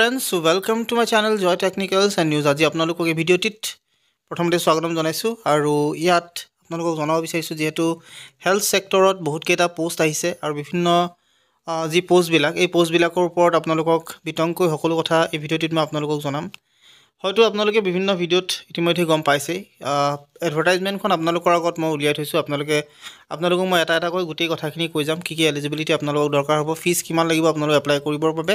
friends welcome to my channel Joy technicals and news আজি আপোনালোকক এই ভিডিঅ'টিত প্ৰথমতে স্বাগতম জনাইছোঁ আৰু ইয়াত আপোনালোকক জনাব বিচাৰিছোঁ যিহেতু হেল্থ চেক্টৰত বহুতকেইটা পোষ্ট আহিছে আৰু বিভিন্ন যি পোষ্টবিলাক এই পোষ্টবিলাকৰ ওপৰত আপোনালোকক বিতংকৈ সকলো কথা এই ভিডিঅ'টিত মই আপোনালোকক জনাম হয়তো আপোনালোকে বিভিন্ন ভিডিঅ'ত ইতিমধ্যে গম পাইছেই এডভাৰটাইজমেণ্টখন আপোনালোকৰ আগত মই উলিয়াই থৈছোঁ আপোনালোকে আপোনালোকক মই এটা এটাকৈ গোটেই কথাখিনি কৈ যাম কি কি এলিজিবিলিটি আপোনালোকক দৰকাৰ হ'ব ফিজ কিমান লাগিব আপোনালোকে এপ্লাই কৰিবৰ বাবে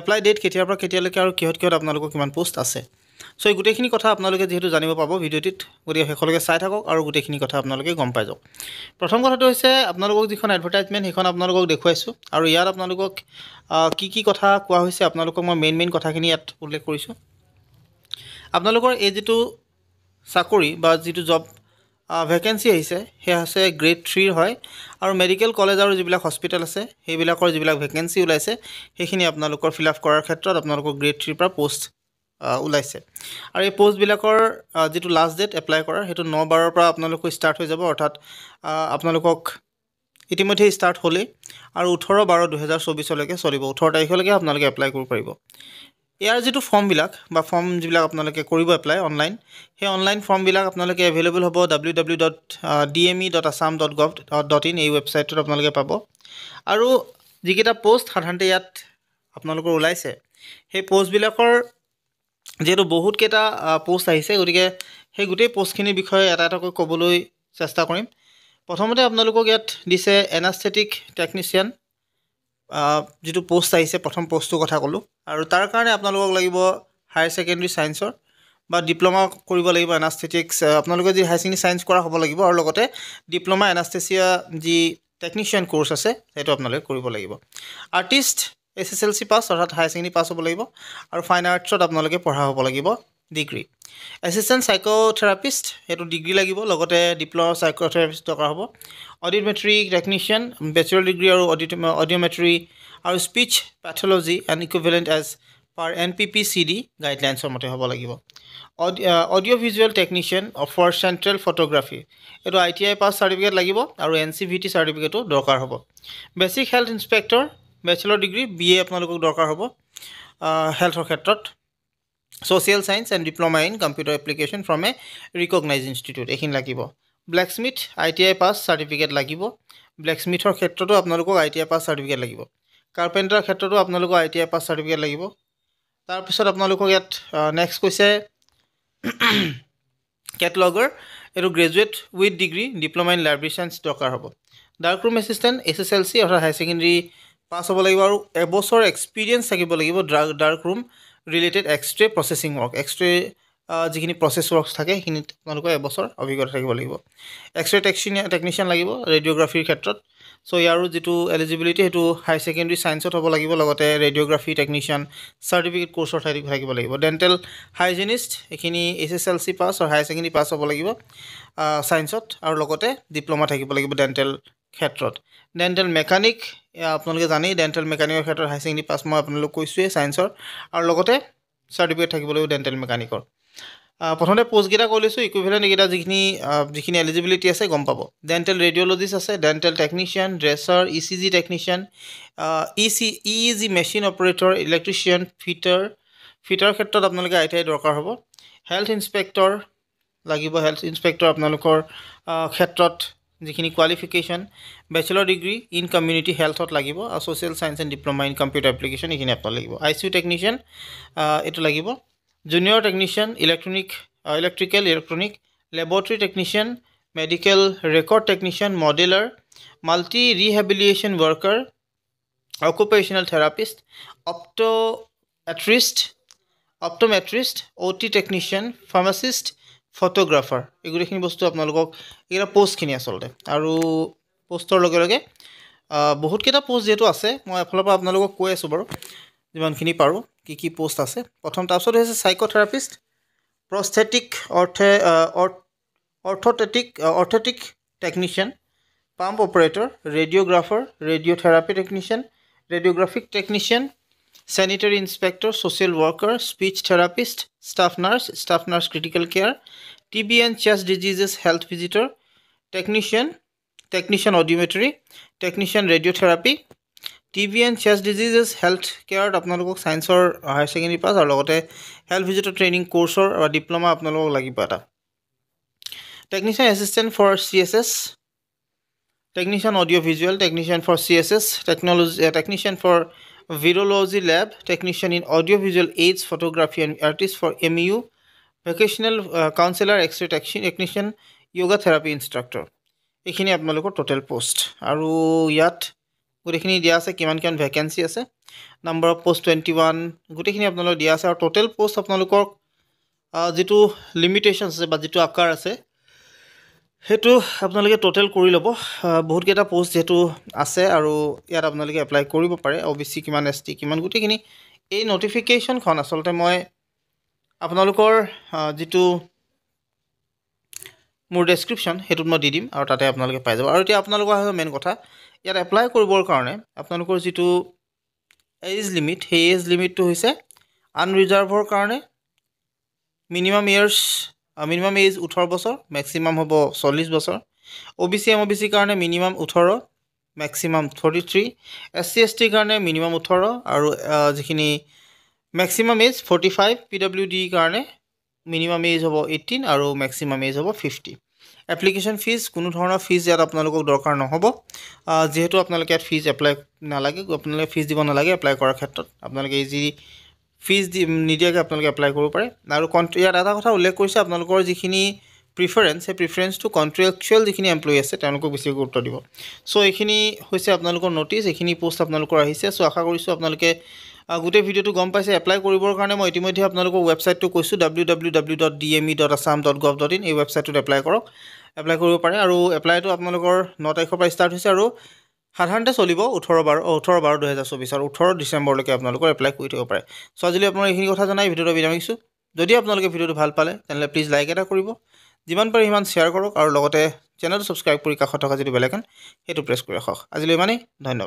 এপ্লাই ডেট কেতিয়াৰ পৰা কেতিয়ালৈকে আৰু কিহত কিহত আপোনালোকৰ কিমান পোষ্ট আছে চ' এই গোটেইখিনি কথা আপোনালোকে যিহেতু জানিব পাব ভিডিঅ'টিত গতিকে শেষলৈকে চাই থাকক আৰু গোটেইখিনি কথা আপোনালোকে গম পাই যাওক প্ৰথম কথাটো হৈছে আপোনালোকক যিখন এডভাৰটাইজমেণ্ট সেইখন আপোনালোকক দেখুৱাইছোঁ আৰু ইয়াত আপোনালোকক কি কি কথা কোৱা হৈছে আপোনালোকক মই মেইন মেইন কথাখিনি ইয়াত উল্লেখ কৰিছোঁ আপোনালোকৰ এই যিটো চাকৰি বা যিটো জব ভেকেঞ্চি আহিছে সেয়া আছে গ্ৰেড থ্ৰীৰ হয় আৰু মেডিকেল কলেজ আৰু যিবিলাক হস্পিটেল আছে সেইবিলাকৰ যিবিলাক ভেকেঞ্চি ওলাইছে সেইখিনি আপোনালোকৰ ফিল আপ কৰাৰ ক্ষেত্ৰত আপোনালোকৰ গ্ৰেড থ্ৰীৰ পৰা প'ষ্ট ওলাইছে আৰু এই প'ষ্টবিলাকৰ যিটো লাষ্ট ডেট এপ্লাই কৰাৰ সেইটো ন বাৰৰ পৰা আপোনালোকৰ ষ্টাৰ্ট হৈ যাব অৰ্থাৎ আপোনালোকক ইতিমধ্যে ষ্টাৰ্ট হ'লেই আৰু ওঠৰ বাৰ দুহেজাৰ চৌবিছলৈকে চলিব ওঠৰ তাৰিখলৈকে আপোনালোকে এপ্লাই কৰিব পাৰিব ইয়াৰ যিটো ফৰ্মবিলাক বা ফৰ্ম যিবিলাক আপোনালোকে কৰিব এপ্লাই অনলাইন সেই অনলাইন ফৰ্মবিলাক আপোনালোকে এভেইলেবল হ'ব W W dot D M E dot Assam dot gov dot in এই ৱেবছাইটটোত আপোনালোকে পাব আৰু যিকেইটা প'ষ্ট সাধাৰণতে ইয়াত আপোনালোকৰ ওলাইছে সেই প'ষ্টবিলাকৰ যিহেতু বহুতকেইটা প'ষ্ট আহিছে গতিকে সেই গোটেই প'ষ্টখিনিৰ বিষয়ে এটা এটাকৈ ক'বলৈ চেষ্টা কৰিম প্ৰথমতে আপোনালোকক ইয়াত দিছে এনাষ্টেটিক টেকনিচিয়ান যিটো প'ষ্ট আহিছে প্ৰথম প'ষ্টটোৰ কথা ক'লোঁ আৰু তাৰ কাৰণে আপোনালোকক লাগিব হায়াৰ ছেকেণ্ডেৰী ছায়েন্সৰ বা ডিপ্ল'মা কৰিব লাগিব এনাষ্টেটিক্স আপোনালোকে যি হায়াৰ ছেকেণ্ডেৰী ছায়েন্স কৰা হ'ব লাগিব আৰু লগতে ডিপ্ল'মা এনাষ্টেচিয়া যি টেকনিচিয়ান কোৰ্চ আছে সেইটো আপোনালোকে কৰিব লাগিব artist S S L C pass অৰ্থাৎ হায়াৰ ছেকেণ্ডেৰী পাছ হ'ব লাগিব আৰু ফাইন আৰ্টছত আপোনালোকে পঢ়া হ'ব লাগিব ডিগ্ৰী এচিষ্টেণ্ট চাইক'থেৰাপিষ্ট সেইটো ডিগ্ৰী লাগিব লগতে ডিপ্ল'মা চাইক'থেৰাপিষ্ট দৰকাৰ হ'ব অডিঅ'মেট্ৰিক টেকনিচিয়ান বেচেলৰ ডিগ্ৰী আৰু অডিঅ' অডিঅ'মেট্ৰি আৰু speech pathology and equivalent as per N P P C D গাইডলাইনছৰ মতে হ'ব লাগিব অডি audio' visual technician for central photography এইটো I T I pass certificate লাগিব আৰু এন চি ভি টি চাৰ্টিফিকেটো দৰকাৰ হ'ব basic health inspector bachelor degree B A আপোনালোকক দৰকাৰ হ'ব হেল্থৰ ক্ষেত্ৰত social science and diploma in computer application from A recognise institute এইখিনি লাগিব ব্লেকস্মিথ আই টি আই পাছ চাৰ্টিফিকেট লাগিব ব্লেকস্মিথৰ ক্ষেত্ৰতো আপোনালোকক I T I pass certificate লাগিব কাৰ্পেণ্টাৰ ক্ষেত্ৰতো আপোনালোকক I T I pass certificate লাগিব তাৰপিছত আপোনালোকক ইয়াত নেক্সট কৈছে কেটলগৰ এইটো graduate with degree diploma in library science দৰকাৰ হ'ব dark room assistant S S L C অৰ্থাৎ হাই ছেকেণ্ডেৰী পাছ হ'ব লাগিব আৰু এবছৰ এক্সপিৰিয়েঞ্চ থাকিব লাগিব ড্ৰাক dark room related X-ray processing work X-ray যিখিনি প্ৰচেছ ৱৰ্ক থাকে সেইখিনি তেওঁলোকৰ এবছৰ অভিজ্ঞতা থাকিব লাগিব এক্সৰে টেকচিনিয়া টেকনিচিয়ান লাগিব ৰেডিঅ'গ্ৰাফীৰ ক্ষেত্ৰত চ' ইয়াৰো যিটো এলিজিবিলিটি সেইটো হায়াৰ ছেকেণ্ডেৰী ছায়েন্সত হ'ব লাগিব লগতে ৰেডিঅ'গ্ৰাফী টেকনিচিয়ান চাৰ্টিফিকেট কোৰ্চৰ ঠাইত থাকিব লাগিব ডেণ্টেল হাইজেনিষ্ট এইখিনি H S L C pass আৰু হায়াৰ ছেকেণ্ডেৰী পাছ হ'ব লাগিব ছায়েন্সত আৰু লগতে ডিপ্ল'মা থাকিব লাগিব ডেণ্টেল ক্ষেত্ৰত ডেণ্টেল মেকানিক আপোনালোকে জানেই ডেণ্টেল মেকানিকৰ ক্ষেত্ৰত হাই ছেকেণ্ডেৰী পাছ মই আপোনালোক কৈছোঁৱেই ছায়েন্সৰ আৰু লগতে চাৰ্টিফিকেট থাকিবলৈও ডেণ্টেল মেকানিকৰ প্ৰথমতে পষ্টকেইটা কৈ লৈছোঁ ইকুইভেলেণ্ট এইকেইটা যিখিনি যিখিনি এলিজিবিলিটি আছে গম পাব ডেণ্টেল ৰেডিঅ'লজিষ্ট আছে dental technician dresser E C G technician E C E G machine operator electrician fitter fitter ক্ষেত্ৰত আপোনালোকে আই টি আই দৰকাৰ হ'ব হেল্থ ইনস্পেক্টৰ লাগিব হেল্থ ইনস্পেক্টৰ আপোনালোকৰ ক্ষেত্ৰত যিখিনি qualification bachelor degree in community হেল্থত লাগিব আৰু social science and diploma in computer application এইখিনি আপোনাৰ লাগিব আই চি ইউ টেকনিচিয়ান এইটো লাগিব junior technician electronic electrical electronic laboratory technician medical record technician modeller multi rehabilitation worker occupational therapist optometrist optometrist O' T technician pharmacist photographer এই গোটেইখিনি বস্তু আপোনালোকক এইকেইটা পষ্টখিনি আচলতে আৰু পষ্টৰ লগে লগে বহুতকেইটা পষ্ট যিহেতু আছে মই এফালৰ পৰা আপোনালোকক কৈ আছোঁ বাৰু যিমানখিনি পাৰোঁ কি কি পষ্ট আছে প্ৰথম তাৰপিছত হৈছে psychotherapist prosthetic ortho orthotic orthotic technician pump operator radiographer radiotherapy technician radiographic technician sanitary inspector social worker speech therapist staff nurse staff nurse critical care T B and chest diseases health visitor technician technician audiometry technician radiotherapy T B and chest diseases health কেয়াৰত আপোনালোকক ছায়েন্সৰ higher secondary pass আৰু লগতে health ভিজিটৰ training কৰ্চৰ বা diploma আপোনালোকক লাগিব এটা technician assistant for C S S technician audio' visual technician for C S S technology technician for virology lab technician in audiovisual aids photography and artist for MU vocational uh, counselor x-ray technician yoga therapy instructor এইখিনি আপোনালোকৰ total post আৰু ইয়াত গোটেইখিনি দিয়া আছে কিমান কিমান vacancy আছে number of post twenty one গোটেইখিনি আপোনালোকক দিয়া আছে আৰু ট'টেল পোষ্ট আপোনালোকক যিটো লিমিটেশ্যনছ আছে বা যিটো আকাৰ আছে সেইটো আপোনালোকে ট'টেল কৰি ল'ব বহুতকেইটা পোষ্ট যিহেতু আছে আৰু ইয়াত আপোনালোকে এপ্লাই কৰিব পাৰে অ' বি চি কিমান এছ টি কিমান গোটেইখিনি এই ন'টিফিকেশ্যনখন আচলতে মই আপোনালোকৰ যিটো মোৰ ডেছক্ৰিপশ্যন সেইটোত মই দি দিম আৰু তাতে আপোনালোকে পাই যাব আৰু এতিয়া আপোনালোকৰ আহিব মেইন কথা ইয়াত এপ্লাই কৰিবৰ কাৰণে আপোনালোকৰ যিটো এজ লিমিট সেই এজ লিমিটটো হৈছে আনৰিজাৰ্ভৰ কাৰণে মিনিমাম ইয়েৰ্ছ মিনিমাম এজ ওঠৰ বছৰ মেক্সিমাম হ'ব চল্লিছ বছৰ O' B C M O' B চিৰ কাৰণে মিনিমাম ওঠৰ maximum thirty three S C S টিৰ কাৰণে মিনিমাম ওঠৰ আৰু যিখিনি maximum age forty five P W ডিৰ কাৰণে মিনিমাম এজ হ'ব এইটিন আৰু মেক্সিমাম এজ হ'ব ফিফটি এপ্লিকেশ্যন ফিজ কোনো ধৰণৰ ফিজ ইয়াত আপোনালোকক দৰকাৰ নহ'ব যিহেতু আপোনালোকে ইয়াত ফিজ এপ্লাই নালাগে আপোনালোকে ফিজ দিব নালাগে এপ্লাই কৰাৰ ক্ষেত্ৰত আপোনালোকে যি ফিজ দি নিদিয়াকৈ আপোনালোকে এপ্লাই কৰিব পাৰে আৰু কণ্ট ইয়াত এটা কথা উল্লেখ কৰিছে আপোনালোকৰ যিখিনি প্ৰিফাৰেঞ্চ সেই প্ৰিফাৰেঞ্চটো কণ্ট্ৰেকচুৱেল যিখিনি এমপ্লয়ি আছে তেওঁলোকক বেছি গুৰুত্ব দিব চ' এইখিনি হৈছে আপোনালোকৰ ন'টিছ এইখিনি পোষ্ট আপোনালোকৰ আহিছে চ' আশা কৰিছোঁ আপোনালোকে গোটেই ভিডিঅ'টো গম পাইছে এপ্লাই কৰিবৰ কাৰণে মই ইতিমধ্যে আপোনালোকৰ ৱেবছাইটটো কৈছোঁ W W W dot D M E dot Assam dot gov dot in এই ৱেবছাইটটোত এপ্লাই কৰক এপ্লাই কৰিব পাৰে আৰু এপ্লাইটো আপোনালোকৰ ন তাৰিখৰ পৰা ষ্টাৰ্ট হৈছে আৰু সাধাৰণতে চলিব ওঠৰ বাৰ ওঠৰ বাৰ দুহেজাৰ চৌবিছ আৰু ওঠৰ ডিচেম্বৰলৈকে আপোনালোকৰ এপ্লাই কৰি থাকিব পাৰে চ' আজিলৈ আপোনাৰ এইখিনি কথা জনাই ভিডিঅ'টো বিৰামিছোঁ যদি আপোনালোকে ভিডিঅ'টো ভাল পালে তেনেহ'লে প্লিজ লাইক এটা কৰিব যিমান পাৰে সিমান শ্বেয়াৰ কৰক আৰু লগতে চেনেলটো ছাবস্ক্ৰাইব কৰি কাষত থকা যিটো বেলেগ সেইটো প্ৰেছ কৰি ৰাখক আজিলৈ ইমানেই ধন্যবাদ